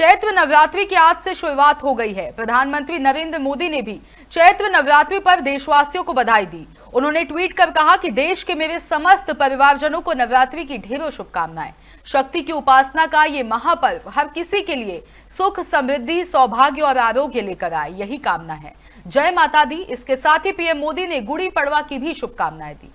चैत्र नवरात्रि की आज से शुरुआत हो गई है प्रधानमंत्री नरेंद्र मोदी ने भी चैत्र नवरात्रि पर देशवासियों को बधाई दी उन्होंने ट्वीट कर कहा कि देश के मेरे समस्त परिवारजनों को नवरात्रि की ढेरों शुभकामनाएं शक्ति की उपासना का ये महापर्व हर किसी के लिए सुख समृद्धि सौभाग्य और आरोग्य लेकर आए यही कामना है जय माता दी इसके साथ ही पीएम मोदी ने गुड़ी पड़वा की भी शुभकामनाएं दी